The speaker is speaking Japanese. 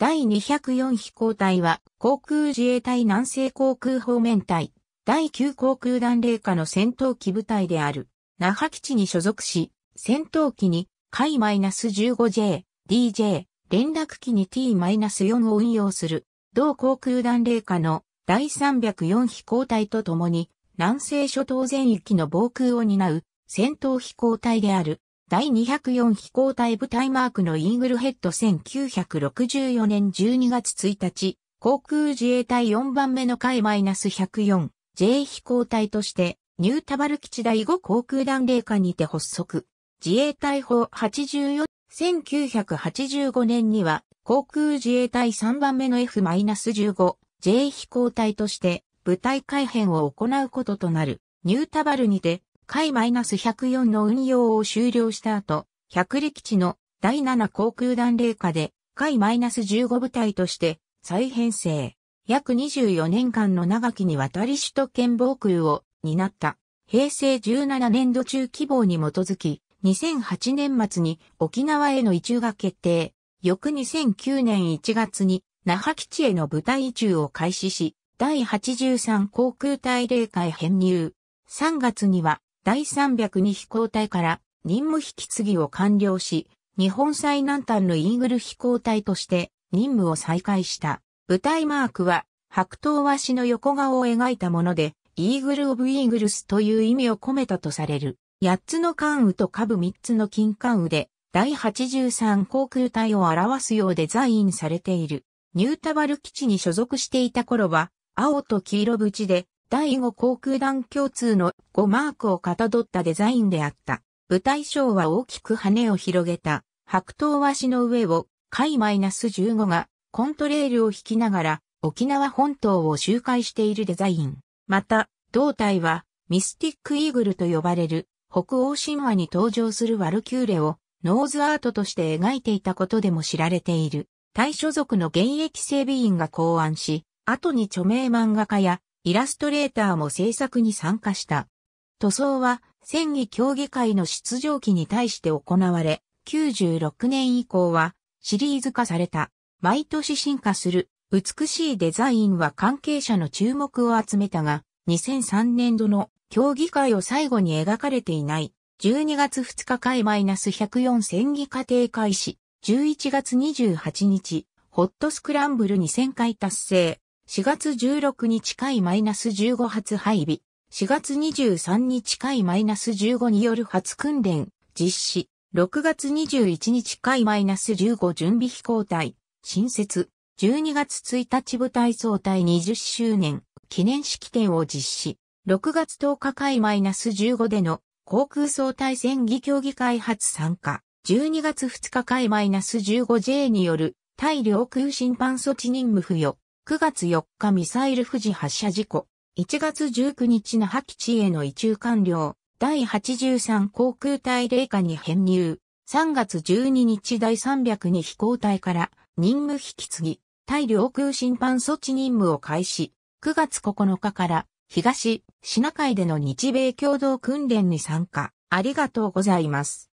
第204飛行隊は航空自衛隊南西航空方面隊、第9航空団霊下の戦闘機部隊である、那覇基地に所属し、戦闘機に、海 -15J、DJ、連絡機に T-4 を運用する、同航空団霊下の第304飛行隊と共に、南西諸島全域の防空を担う戦闘飛行隊である。第204飛行隊部隊マークのイーグルヘッド1964年12月1日、航空自衛隊4番目の回 -104J 飛行隊として、ニュータバル基地第5航空団霊下にて発足。自衛隊法84、1985年には、航空自衛隊3番目の F-15J 飛行隊として、部隊改編を行うこととなる、ニュータバルにて、海 -104 の運用を終了した後、百力地の第7航空団霊下で、海 -15 部隊として再編成。約24年間の長きにわたり首都圏防空を担った。平成17年度中希望に基づき、2008年末に沖縄への移住が決定。翌2009年1月に那覇基地への部隊移住を開始し、第83航空隊霊下へ編入。3月には第302飛行隊から任務引き継ぎを完了し、日本最南端のイーグル飛行隊として任務を再開した。舞台マークは白桃和紙の横顔を描いたもので、イーグル・オブ・イーグルスという意味を込めたとされる。8つの関羽と下部3つの金関羽で、第83航空隊を表すようで在院されている。ニュータバル基地に所属していた頃は、青と黄色縁で、第5航空団共通の5マークをかたどったデザインであった。舞台章は大きく羽を広げた白桃和紙の上を海 -15 がコントレールを引きながら沖縄本島を周回しているデザイン。また、胴体はミスティックイーグルと呼ばれる北欧神話に登場するワルキューレをノーズアートとして描いていたことでも知られている。対所属の現役整備員が考案し、後に著名漫画家やイラストレーターも制作に参加した。塗装は戦技競技会の出場期に対して行われ、96年以降はシリーズ化された。毎年進化する美しいデザインは関係者の注目を集めたが、2003年度の競技会を最後に描かれていない。12月2日マイス -104 戦技家庭開始。11月28日、ホットスクランブル2000回達成。4月16日回マイナス15発配備、4月23日回マイナス15による初訓練、実施、6月21日回マイナス15準備飛行隊、新設、12月1日部隊総隊20周年、記念式典を実施、6月10日回マイナス15での航空総体戦技協議会発参加、12月2日回マイナス 15J による大量空審判措置任務付与、9月4日ミサイル富士発射事故、1月19日那覇基地への移中完了、第83航空隊霊下に編入、3月12日第302飛行隊から任務引き継ぎ、対領空侵犯措置任務を開始、9月9日から東シナ海での日米共同訓練に参加、ありがとうございます。